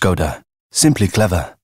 Skoda. Simply clever.